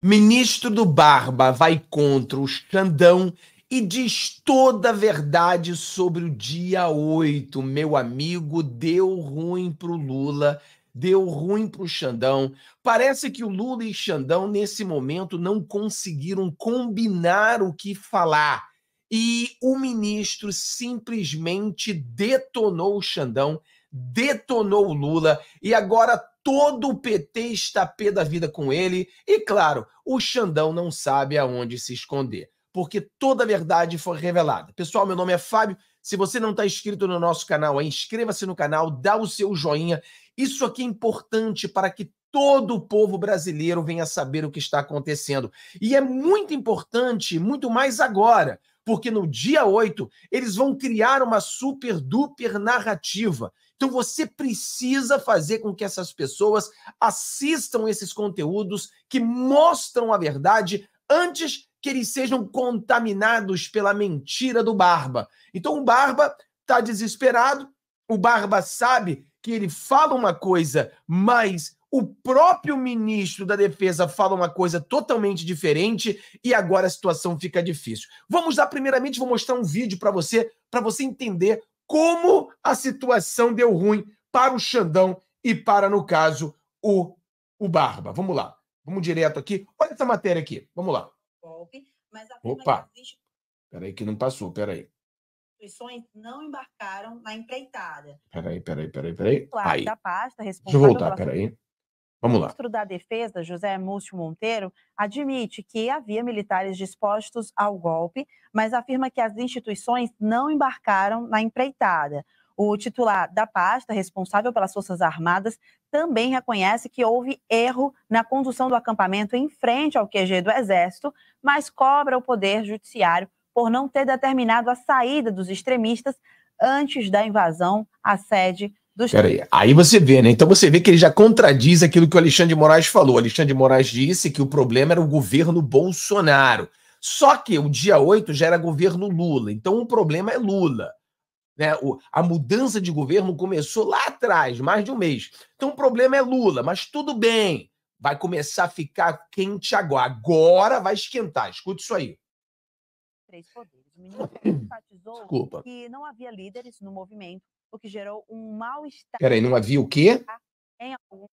Ministro do Barba vai contra o Xandão e diz toda a verdade sobre o dia 8. Meu amigo, deu ruim pro Lula, deu ruim pro Xandão. Parece que o Lula e Xandão, nesse momento, não conseguiram combinar o que falar. E o ministro simplesmente detonou o Xandão, detonou o Lula, e agora todo o PT está pé da vida com ele. E claro, o Xandão não sabe aonde se esconder, porque toda a verdade foi revelada. Pessoal, meu nome é Fábio. Se você não está inscrito no nosso canal, inscreva-se no canal, dá o seu joinha. Isso aqui é importante para que todo o povo brasileiro venha saber o que está acontecendo. E é muito importante, muito mais agora, porque no dia 8 eles vão criar uma super duper narrativa então você precisa fazer com que essas pessoas assistam esses conteúdos que mostram a verdade antes que eles sejam contaminados pela mentira do Barba. Então o Barba está desesperado, o Barba sabe que ele fala uma coisa, mas o próprio ministro da Defesa fala uma coisa totalmente diferente e agora a situação fica difícil. Vamos lá, primeiramente, vou mostrar um vídeo para você, para você entender como a situação deu ruim para o Xandão e para, no caso, o, o Barba. Vamos lá, vamos direto aqui. Olha essa matéria aqui, vamos lá. Opa, peraí que não passou, peraí instituições não embarcaram na empreitada. Peraí, peraí, peraí, peraí. Claro, Aí. da pasta responsável Deixa eu voltar, pela... peraí. Vamos lá. O ministro da Defesa, José Múcio Monteiro, admite que havia militares dispostos ao golpe, mas afirma que as instituições não embarcaram na empreitada. O titular da pasta, responsável pelas Forças Armadas, também reconhece que houve erro na condução do acampamento em frente ao QG do Exército, mas cobra o Poder Judiciário por não ter determinado a saída dos extremistas antes da invasão à sede dos Peraí, aí você vê, né? Então você vê que ele já contradiz aquilo que o Alexandre de Moraes falou. O Alexandre de Moraes disse que o problema era o governo Bolsonaro. Só que o dia 8 já era governo Lula. Então o problema é Lula. Né? O, a mudança de governo começou lá atrás, mais de um mês. Então o problema é Lula, mas tudo bem. Vai começar a ficar quente agora. Agora vai esquentar. Escute isso aí. Três poderes o ministro enfatizou Desculpa. que não havia líderes no movimento, o que gerou um mal-estar. Peraí, não havia o quê? Algum...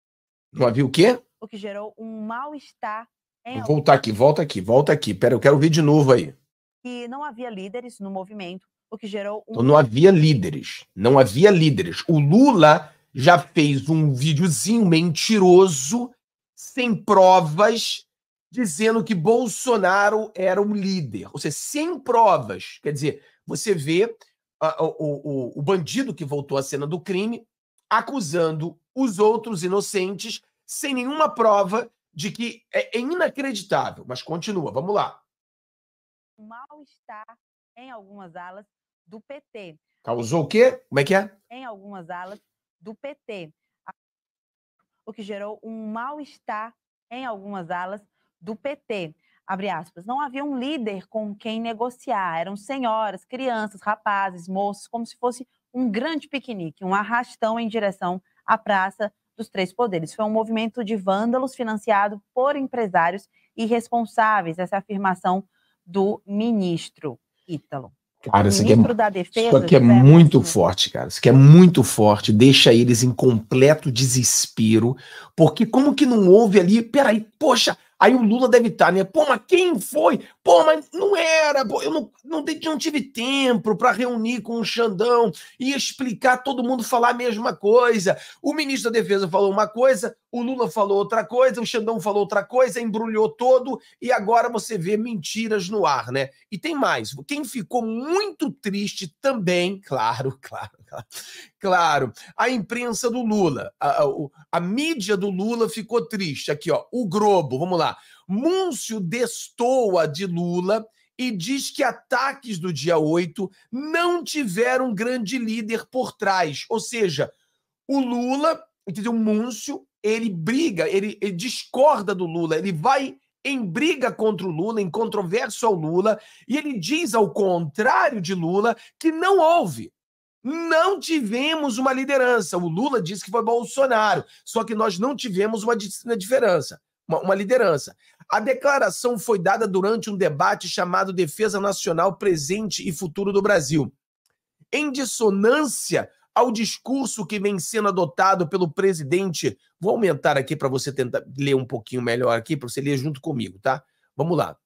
Não havia o quê? O que gerou um mal-estar. Vou voltar algum... aqui, volta aqui, volta aqui. Peraí, eu quero ouvir de novo aí. Que não havia líderes no movimento, o que gerou. Um... Então não havia líderes. Não havia líderes. O Lula já fez um videozinho mentiroso, sem provas, dizendo que Bolsonaro era um líder. Ou seja, sem provas. Quer dizer, você vê a, o, o, o bandido que voltou à cena do crime acusando os outros inocentes sem nenhuma prova de que é, é inacreditável. Mas continua, vamos lá. Mal-estar em algumas alas do PT. Causou o quê? Como é que é? Em algumas alas do PT. O que gerou um mal-estar em algumas alas do PT. Abre aspas, não havia um líder com quem negociar, eram senhoras, crianças, rapazes, moços, como se fosse um grande piquenique, um arrastão em direção à Praça dos Três Poderes. Foi um movimento de vândalos financiado por empresários irresponsáveis, essa é afirmação do ministro Ítalo. Cara, isso aqui, é, defesa, isso aqui é, muito assim. forte, cara. Isso aqui é muito forte, deixa eles em completo desespero, porque como que não houve ali, peraí, poxa, Aí o Lula deve estar, tá, né? Pô, mas quem foi? Pô, mas não era. Pô, eu não, não, não tive tempo para reunir com o Xandão e explicar, todo mundo falar a mesma coisa. O ministro da Defesa falou uma coisa, o Lula falou outra coisa, o Xandão falou outra coisa, embrulhou todo e agora você vê mentiras no ar, né? E tem mais, quem ficou muito triste também, claro, claro, claro, a imprensa do Lula, a, a, a mídia do Lula ficou triste. Aqui, ó, o Globo, vamos lá. Múncio destoa de Lula e diz que ataques do dia 8 não tiveram grande líder por trás, ou seja, o Lula entendeu? Múncio ele briga, ele, ele discorda do Lula, ele vai em briga contra o Lula, em controvérsia ao Lula, e ele diz ao contrário de Lula que não houve. Não tivemos uma liderança. O Lula disse que foi Bolsonaro, só que nós não tivemos uma diferença, uma, uma liderança. A declaração foi dada durante um debate chamado Defesa Nacional Presente e Futuro do Brasil. Em dissonância ao discurso que vem sendo adotado pelo presidente. Vou aumentar aqui para você tentar ler um pouquinho melhor aqui, para você ler junto comigo, tá? Vamos lá.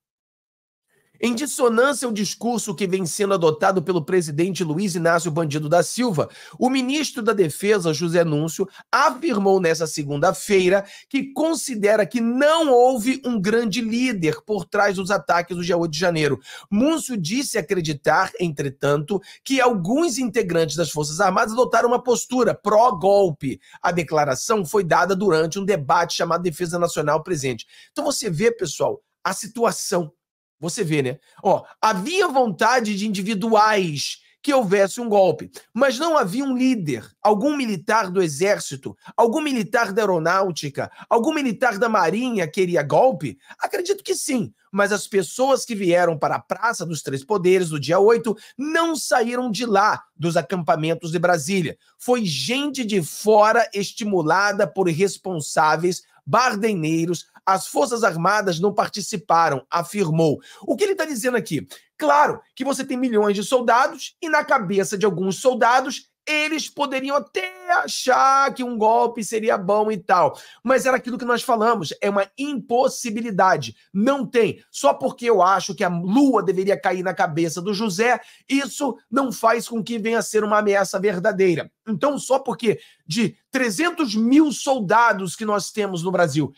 Em dissonância ao discurso que vem sendo adotado pelo presidente Luiz Inácio Bandido da Silva, o ministro da Defesa, José Núncio, afirmou nesta segunda-feira que considera que não houve um grande líder por trás dos ataques do dia 8 de janeiro. Múncio disse acreditar, entretanto, que alguns integrantes das Forças Armadas adotaram uma postura pró-golpe. A declaração foi dada durante um debate chamado Defesa Nacional Presente. Então você vê, pessoal, a situação você vê, né? Ó, havia vontade de individuais que houvesse um golpe, mas não havia um líder, algum militar do exército, algum militar da aeronáutica, algum militar da marinha queria golpe? Acredito que sim, mas as pessoas que vieram para a Praça dos Três Poderes no dia 8 não saíram de lá, dos acampamentos de Brasília. Foi gente de fora estimulada por responsáveis Bardeneiros, as Forças Armadas não participaram, afirmou. O que ele está dizendo aqui? Claro que você tem milhões de soldados e na cabeça de alguns soldados eles poderiam até achar que um golpe seria bom e tal. Mas era aquilo que nós falamos, é uma impossibilidade. Não tem. Só porque eu acho que a lua deveria cair na cabeça do José, isso não faz com que venha a ser uma ameaça verdadeira. Então, só porque de 300 mil soldados que nós temos no Brasil,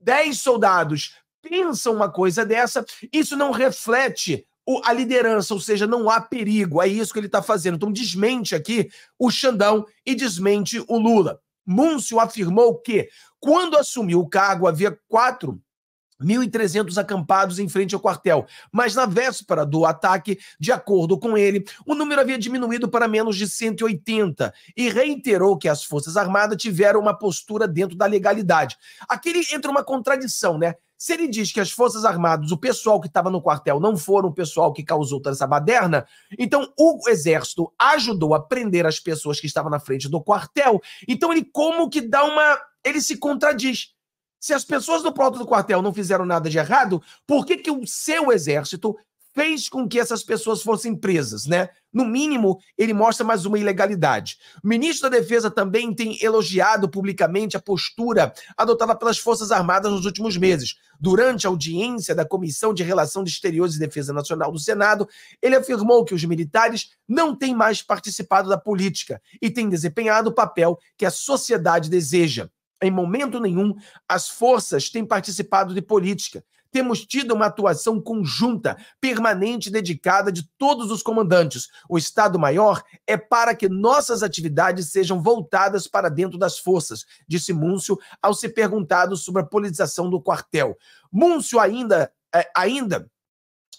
10 soldados pensam uma coisa dessa, isso não reflete a liderança, ou seja, não há perigo. É isso que ele está fazendo. Então, desmente aqui o Xandão e desmente o Lula. Múncio afirmou que, quando assumiu o cargo, havia quatro 1.300 acampados em frente ao quartel, mas na véspera do ataque, de acordo com ele, o número havia diminuído para menos de 180 e reiterou que as Forças Armadas tiveram uma postura dentro da legalidade. Aqui entra uma contradição, né? Se ele diz que as Forças Armadas, o pessoal que estava no quartel, não foram o pessoal que causou toda essa baderna, então o Exército ajudou a prender as pessoas que estavam na frente do quartel. Então ele como que dá uma. Ele se contradiz. Se as pessoas do próprio do quartel não fizeram nada de errado, por que, que o seu Exército fez com que essas pessoas fossem presas, né? No mínimo, ele mostra mais uma ilegalidade. O ministro da Defesa também tem elogiado publicamente a postura adotada pelas Forças Armadas nos últimos meses. Durante a audiência da Comissão de Relações Exteriores e Defesa Nacional do Senado, ele afirmou que os militares não têm mais participado da política e têm desempenhado o papel que a sociedade deseja. Em momento nenhum, as forças têm participado de política, temos tido uma atuação conjunta, permanente e dedicada de todos os comandantes. O Estado-Maior é para que nossas atividades sejam voltadas para dentro das forças, disse Múncio ao ser perguntado sobre a politização do quartel. Múncio ainda, é, ainda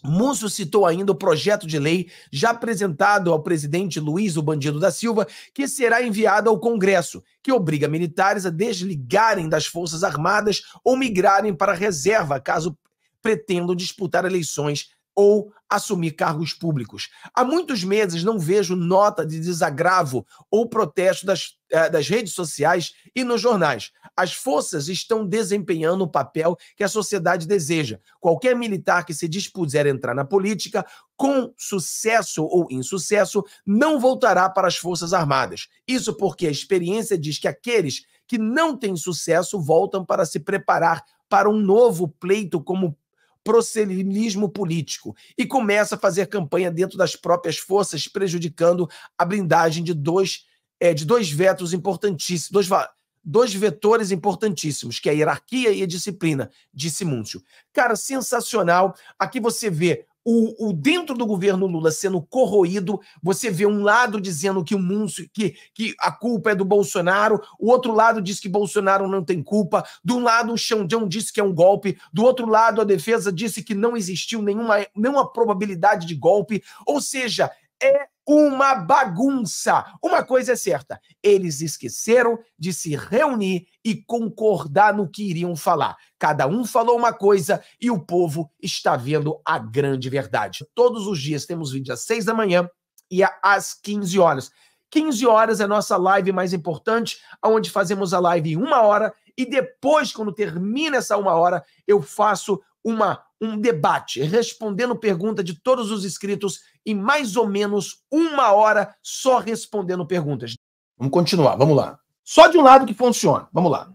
Múncio citou ainda o projeto de lei já apresentado ao presidente Luiz o Bandido da Silva, que será enviado ao Congresso, que obriga militares a desligarem das Forças Armadas ou migrarem para a reserva caso pretendam disputar eleições ou assumir cargos públicos. Há muitos meses não vejo nota de desagravo ou protesto das, eh, das redes sociais e nos jornais. As forças estão desempenhando o papel que a sociedade deseja. Qualquer militar que se dispuser a entrar na política, com sucesso ou insucesso, não voltará para as Forças Armadas. Isso porque a experiência diz que aqueles que não têm sucesso voltam para se preparar para um novo pleito como proselinismo político e começa a fazer campanha dentro das próprias forças, prejudicando a blindagem de dois, é, de dois vetos importantíssimos, dois, dois vetores importantíssimos, que é a hierarquia e a disciplina, disse Múncio. Cara, sensacional. Aqui você vê o, o, dentro do governo Lula sendo corroído, você vê um lado dizendo que o Múncio, que, que a culpa é do Bolsonaro, o outro lado diz que Bolsonaro não tem culpa, de um lado o Xandão disse que é um golpe, do outro lado a defesa disse que não existiu nenhuma, nenhuma probabilidade de golpe, ou seja, é uma bagunça. Uma coisa é certa: eles esqueceram de se reunir e concordar no que iriam falar. Cada um falou uma coisa e o povo está vendo a grande verdade. Todos os dias temos vídeo às seis da manhã e às 15 horas. 15 horas é a nossa live mais importante, onde fazemos a live em uma hora e depois, quando termina essa uma hora, eu faço uma, um debate, respondendo pergunta de todos os inscritos em mais ou menos uma hora só respondendo perguntas. Vamos continuar, vamos lá. Só de um lado que funciona, vamos lá.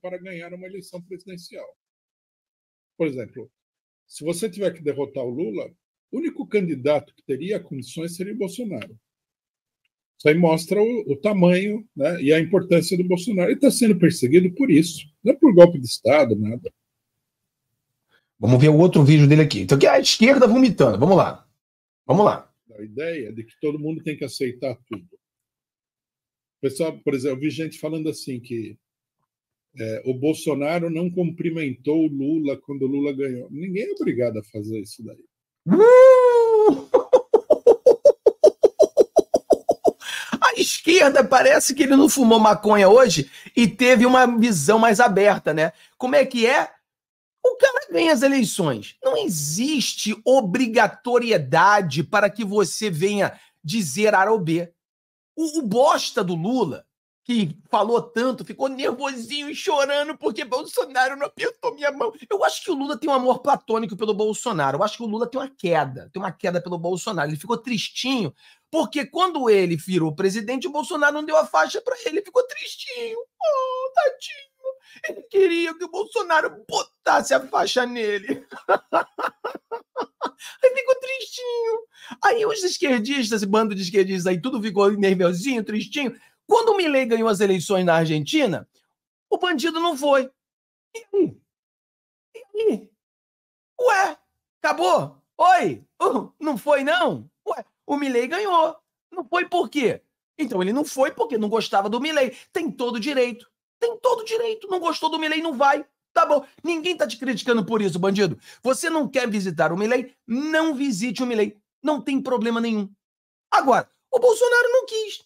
Para ganhar uma eleição presidencial. Por exemplo, se você tiver que derrotar o Lula, o único candidato que teria condições seria o Bolsonaro. Isso aí mostra o, o tamanho né, e a importância do Bolsonaro. Ele está sendo perseguido por isso, não é por golpe de Estado, nada. Vamos ver o outro vídeo dele aqui. Então aqui é a esquerda vomitando, vamos lá. Vamos lá. A ideia de que todo mundo tem que aceitar tudo. Pessoal, por exemplo, eu vi gente falando assim que é, o Bolsonaro não cumprimentou o Lula quando o Lula ganhou. Ninguém é obrigado a fazer isso daí. A esquerda parece que ele não fumou maconha hoje e teve uma visão mais aberta, né? Como é que é? O cara ganha as eleições. Não existe obrigatoriedade para que você venha dizer A ou B. O, o bosta do Lula, que falou tanto, ficou nervosinho e chorando porque Bolsonaro não apertou minha mão. Eu acho que o Lula tem um amor platônico pelo Bolsonaro. Eu acho que o Lula tem uma queda, tem uma queda pelo Bolsonaro. Ele ficou tristinho porque quando ele virou presidente, o Bolsonaro não deu a faixa para ele. Ele ficou tristinho. Oh, tadinho. Ele queria que o Bolsonaro botasse a faixa nele. Aí ficou tristinho. Aí os esquerdistas, esse bando de esquerdistas aí, tudo ficou nervosinho, tristinho. Quando o Milley ganhou as eleições na Argentina, o bandido não foi. E aí? E aí? Ué, acabou? Oi? Uh, não foi, não? Ué, o Milley ganhou. Não foi por quê? Então ele não foi porque não gostava do Milley. Tem todo o direito. Tem todo direito. Não gostou do Milley, não vai. Tá bom. Ninguém tá te criticando por isso, bandido. Você não quer visitar o Milley? Não visite o Milley. Não tem problema nenhum. Agora, o Bolsonaro não quis.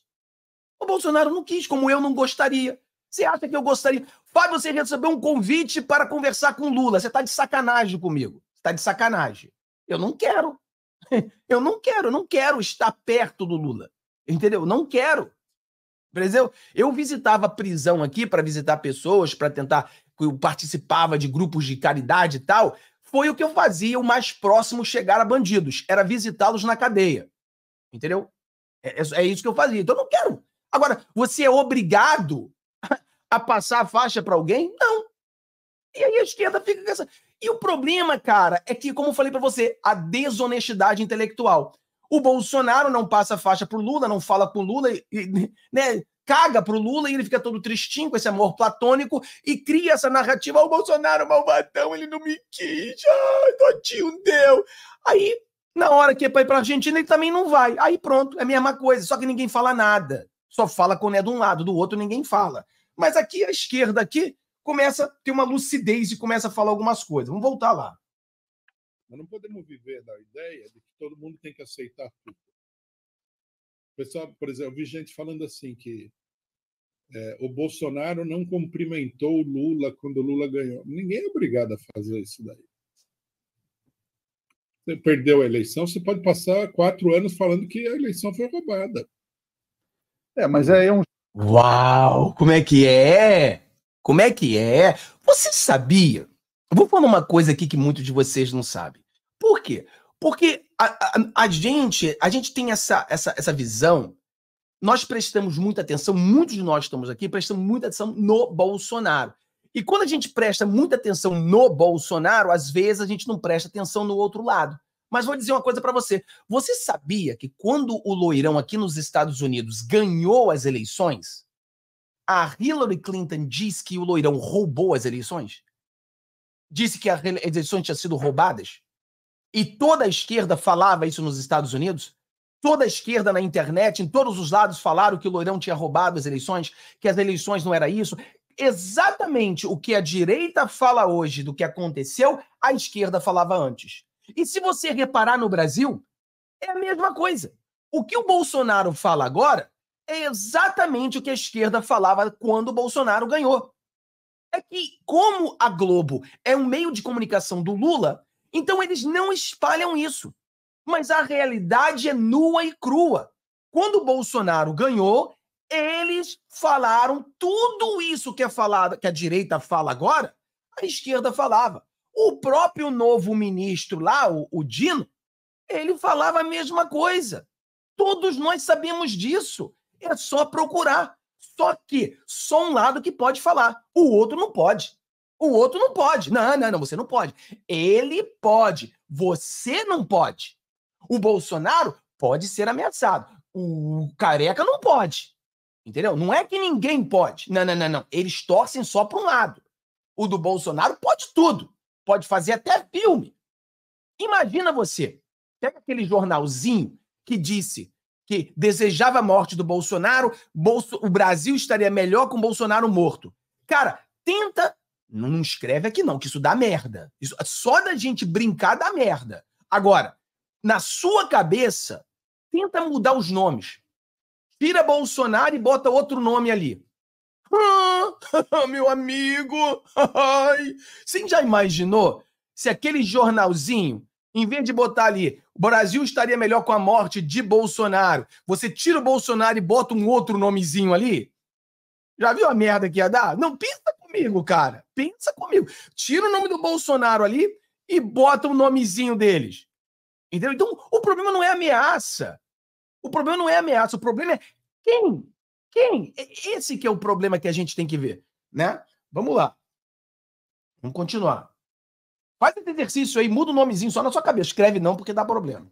O Bolsonaro não quis, como eu não gostaria. Você acha que eu gostaria? Fábio, você recebeu um convite para conversar com Lula. Você tá de sacanagem comigo. Você tá de sacanagem. Eu não quero. Eu não quero, eu não quero estar perto do Lula. Entendeu? Não quero. Preseu, eu visitava prisão aqui para visitar pessoas, para tentar. Eu participava de grupos de caridade e tal. Foi o que eu fazia o mais próximo chegar a bandidos, era visitá-los na cadeia. Entendeu? É, é, é isso que eu fazia. Então eu não quero. Agora, você é obrigado a passar a faixa para alguém? Não. E aí a esquerda fica com essa. E o problema, cara, é que, como eu falei para você, a desonestidade intelectual. O Bolsonaro não passa faixa pro Lula, não fala com Lula, e, né? Caga pro Lula e ele fica todo tristinho com esse amor platônico e cria essa narrativa: ah, o Bolsonaro é malvadão, ele não me quis, ai, todinho deu. Aí, na hora que é pra ir pra Argentina, ele também não vai. Aí pronto, é a mesma coisa, só que ninguém fala nada. Só fala quando é de um lado, do outro ninguém fala. Mas aqui, a esquerda aqui, começa a ter uma lucidez e começa a falar algumas coisas. Vamos voltar lá. Nós não podemos viver da ideia de que todo mundo tem que aceitar tudo. Pessoal, por exemplo, eu vi gente falando assim que é, o Bolsonaro não cumprimentou o Lula quando o Lula ganhou. Ninguém é obrigado a fazer isso daí. Você perdeu a eleição, você pode passar quatro anos falando que a eleição foi roubada. É, mas aí é um. Uau! Como é que é? Como é que é? Você sabia vou falar uma coisa aqui que muitos de vocês não sabem. Por quê? Porque a, a, a gente, a gente tem essa, essa, essa visão nós prestamos muita atenção, muitos de nós estamos aqui, prestamos muita atenção no Bolsonaro. E quando a gente presta muita atenção no Bolsonaro, às vezes a gente não presta atenção no outro lado. Mas vou dizer uma coisa para você. Você sabia que quando o loirão aqui nos Estados Unidos ganhou as eleições, a Hillary Clinton diz que o loirão roubou as eleições? disse que as eleições tinham sido roubadas, e toda a esquerda falava isso nos Estados Unidos, toda a esquerda na internet, em todos os lados, falaram que o Loirão tinha roubado as eleições, que as eleições não era isso. Exatamente o que a direita fala hoje do que aconteceu, a esquerda falava antes. E se você reparar no Brasil, é a mesma coisa. O que o Bolsonaro fala agora é exatamente o que a esquerda falava quando o Bolsonaro ganhou é que, como a Globo é um meio de comunicação do Lula, então eles não espalham isso. Mas a realidade é nua e crua. Quando o Bolsonaro ganhou, eles falaram tudo isso que é falado, que a direita fala agora, a esquerda falava. O próprio novo ministro lá, o, o Dino, ele falava a mesma coisa. Todos nós sabemos disso. É só procurar. Só que só um lado que pode falar, o outro não pode. O outro não pode. Não, não, não, você não pode. Ele pode, você não pode. O Bolsonaro pode ser ameaçado. O careca não pode. Entendeu? Não é que ninguém pode. Não, não, não, não. Eles torcem só para um lado. O do Bolsonaro pode tudo. Pode fazer até filme. Imagina você. Pega aquele jornalzinho que disse que desejava a morte do Bolsonaro, Bolso, o Brasil estaria melhor com Bolsonaro morto. Cara, tenta. Não, não escreve aqui, não, que isso dá merda. Isso, só da gente brincar dá merda. Agora, na sua cabeça, tenta mudar os nomes. Tira Bolsonaro e bota outro nome ali. Ah, meu amigo! Ai. Você já imaginou se aquele jornalzinho em vez de botar ali, o Brasil estaria melhor com a morte de Bolsonaro. Você tira o Bolsonaro e bota um outro nomezinho ali? Já viu a merda que ia dar? Não, pensa comigo, cara. Pensa comigo. Tira o nome do Bolsonaro ali e bota o um nomezinho deles. Entendeu? Então, o problema não é ameaça. O problema não é ameaça. O problema é quem? Quem? É, esse que é o problema que a gente tem que ver, né? Vamos lá. Vamos continuar. Faz esse exercício aí, muda o nomezinho só na sua cabeça. Escreve não, porque dá problema.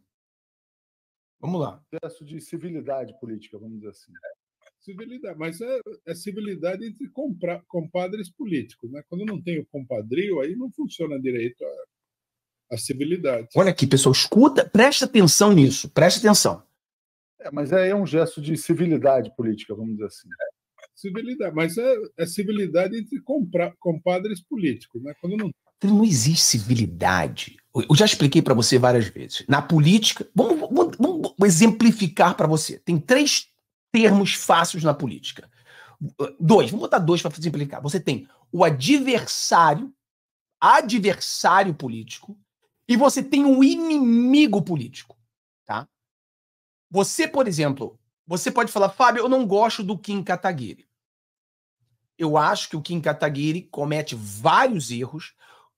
Vamos lá. Processo de civilidade política, vamos dizer assim. Civilidade, mas é, é civilidade entre compra, compadres políticos. Né? Quando não tem o compadrio, aí não funciona direito a, a civilidade. Olha aqui, pessoal, escuta, presta atenção nisso, presta atenção. É, mas é, é um gesto de civilidade política, vamos dizer assim. Civilidade, mas é, é civilidade entre compra, compadres políticos. Né? Quando não então, não existe civilidade. Eu já expliquei para você várias vezes. Na política, vamos, vamos, vamos exemplificar para você. Tem três termos fáceis na política. Dois, vamos botar dois para exemplificar. Você tem o adversário, adversário político, e você tem o inimigo político, tá? Você, por exemplo, você pode falar, Fábio, eu não gosto do Kim Kataguiri. Eu acho que o Kim Kataguiri comete vários erros,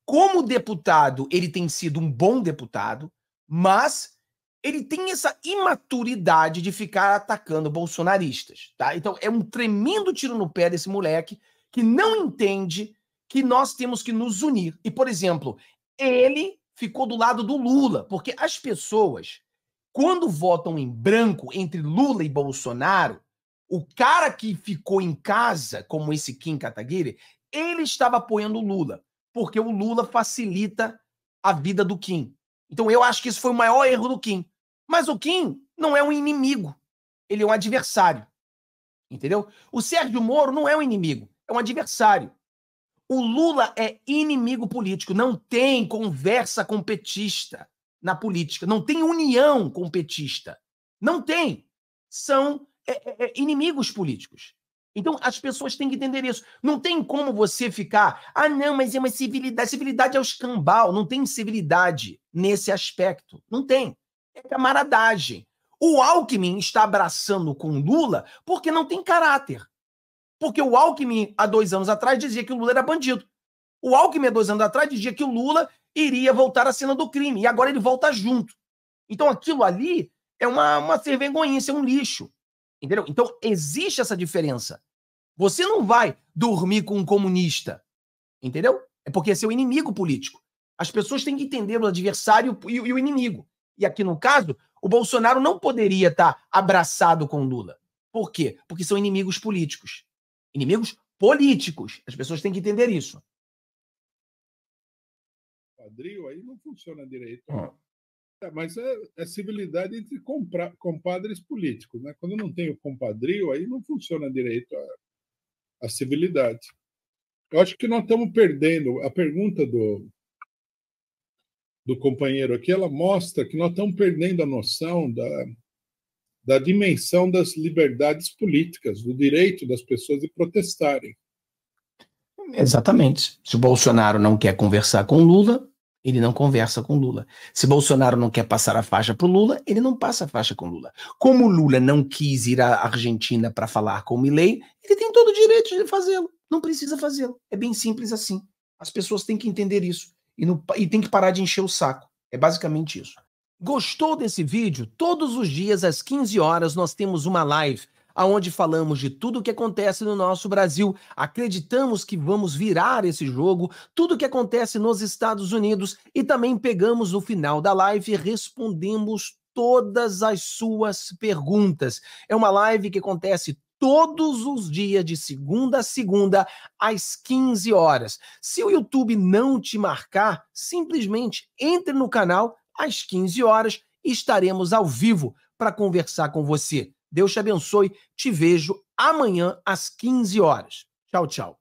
como deputado, ele tem sido um bom deputado, mas ele tem essa imaturidade de ficar atacando bolsonaristas, tá? Então é um tremendo tiro no pé desse moleque que não entende que nós temos que nos unir. E por exemplo, ele ficou do lado do Lula, porque as pessoas quando votam em branco entre Lula e Bolsonaro, o cara que ficou em casa, como esse Kim Kataguiri, ele estava apoiando o Lula porque o Lula facilita a vida do Kim. Então eu acho que isso foi o maior erro do Kim. Mas o Kim não é um inimigo, ele é um adversário. Entendeu? O Sérgio Moro não é um inimigo, é um adversário. O Lula é inimigo político, não tem conversa com petista na política, não tem união com petista. Não tem. São é, é, é inimigos políticos. Então, as pessoas têm que entender isso. Não tem como você ficar, ah, não, mas é uma civilidade. Civilidade é o escambau. Não tem civilidade nesse aspecto. Não tem. É camaradagem. O Alckmin está abraçando com Lula porque não tem caráter. Porque o Alckmin, há dois anos atrás, dizia que o Lula era bandido. O Alckmin, há dois anos atrás, dizia que o Lula iria voltar à cena do crime. E agora ele volta junto. Então, aquilo ali é uma, uma é um lixo. Entendeu? Então, existe essa diferença. Você não vai dormir com um comunista. Entendeu? É porque é seu inimigo político. As pessoas têm que entender o adversário e, e o inimigo. E aqui no caso, o Bolsonaro não poderia estar abraçado com Lula. Por quê? Porque são inimigos políticos. Inimigos políticos. As pessoas têm que entender isso. Quadril aí não funciona direito. Ó. Hum. É, mas é, é civilidade entre compra, compadres políticos. Né? Quando não tem o compadrio, aí não funciona direito a, a civilidade. Eu acho que nós estamos perdendo. A pergunta do, do companheiro aqui, ela mostra que nós estamos perdendo a noção da, da dimensão das liberdades políticas, do direito das pessoas de protestarem. Exatamente. Se o Bolsonaro não quer conversar com Lula, ele não conversa com Lula. Se Bolsonaro não quer passar a faixa para Lula, ele não passa a faixa com Lula. Como Lula não quis ir à Argentina para falar com Milei, ele tem todo o direito de fazê-lo. Não precisa fazê-lo. É bem simples assim. As pessoas têm que entender isso e, não, e tem que parar de encher o saco. É basicamente isso. Gostou desse vídeo? Todos os dias às 15 horas nós temos uma live aonde falamos de tudo o que acontece no nosso Brasil, acreditamos que vamos virar esse jogo, tudo o que acontece nos Estados Unidos e também pegamos o final da live e respondemos todas as suas perguntas. É uma live que acontece todos os dias, de segunda a segunda, às 15 horas. Se o YouTube não te marcar, simplesmente entre no canal às 15 horas e estaremos ao vivo para conversar com você. Deus te abençoe. Te vejo amanhã às 15 horas. Tchau, tchau.